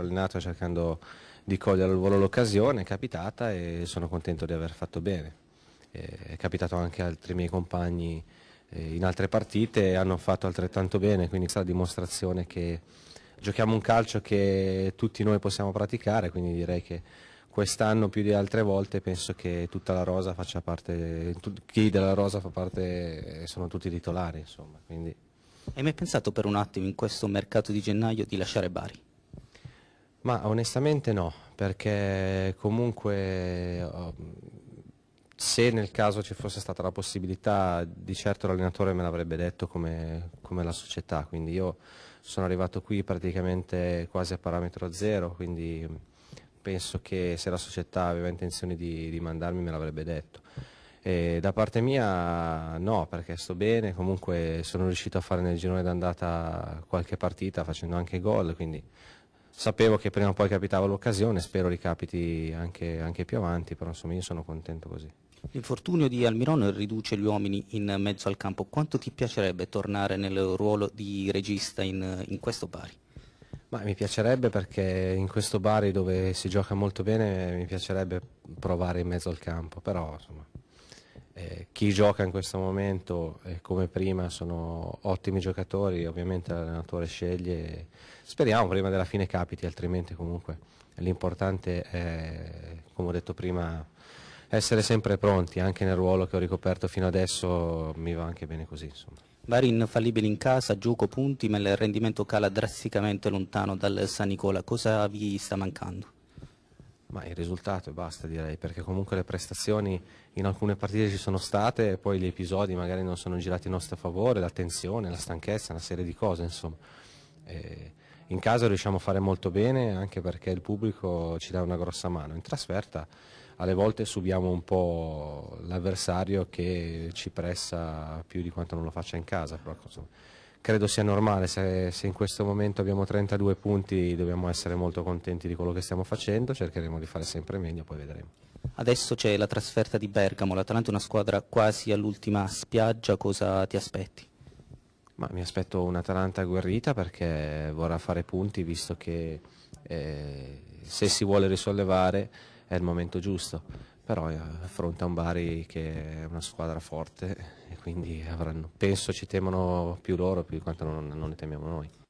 allenato cercando di cogliere al volo l'occasione, è capitata e sono contento di aver fatto bene. È capitato anche ad altri miei compagni eh, in altre partite e hanno fatto altrettanto bene, quindi questa è la dimostrazione che giochiamo un calcio che tutti noi possiamo praticare, quindi direi che quest'anno più di altre volte penso che tutta la rosa faccia parte, chi della rosa fa parte, eh, sono tutti titolari insomma. Quindi... Hai mai pensato per un attimo in questo mercato di gennaio di lasciare Bari? Ma onestamente no, perché comunque oh, se nel caso ci fosse stata la possibilità, di certo l'allenatore me l'avrebbe detto come, come, la società, quindi io sono arrivato qui praticamente quasi a parametro zero, quindi penso che se la società aveva intenzione di, di mandarmi me l'avrebbe detto. E da parte mia no, perché sto bene, comunque sono riuscito a fare nel girone d'andata qualche partita facendo anche gol, quindi sapevo che prima o poi capitava l'occasione, spero ricapiti anche, anche più avanti, però insomma io sono contento così. L'infortunio di Almirón riduce gli uomini in mezzo al campo. Quanto ti piacerebbe tornare nel ruolo di regista in, in questo Bari? Ma mi piacerebbe perché in questo Bari dove si gioca molto bene mi piacerebbe provare in mezzo al campo, però insomma eh, chi gioca in questo momento, eh, come prima, sono ottimi giocatori, ovviamente l'allenatore sceglie, speriamo prima della fine capiti, altrimenti comunque l'importante è, come ho detto prima, essere sempre pronti, anche nel ruolo che ho ricoperto fino adesso mi va anche bene così. Insomma. Bari infallibile in casa, gioco punti, ma il rendimento cala drasticamente lontano dal San Nicola. Cosa vi sta mancando? Ma il risultato e basta direi, perché comunque le prestazioni in alcune partite ci sono state e poi gli episodi magari non sono girati in nostro favore, la tensione, la stanchezza, una serie di cose insomma. E in casa riusciamo a fare molto bene anche perché il pubblico ci dà una grossa mano. In trasferta alle volte subiamo un po' l'avversario che ci pressa più di quanto non lo faccia in casa. Però, insomma, credo sia normale, se, se, in questo momento abbiamo 32 punti dobbiamo essere molto contenti di quello che stiamo facendo, cercheremo di fare sempre meglio, poi vedremo. Adesso c'è la trasferta di Bergamo, l'Atalanta è una squadra quasi all'ultima spiaggia, cosa ti aspetti? Ma mi aspetto un'Atalanta agguerrita perché vorrà fare punti visto che eh, se si vuole risollevare è il momento giusto però eh, affronta un Bari che è una squadra forte e quindi avranno, penso ci temono più loro più di quanto non, non ne temiamo noi.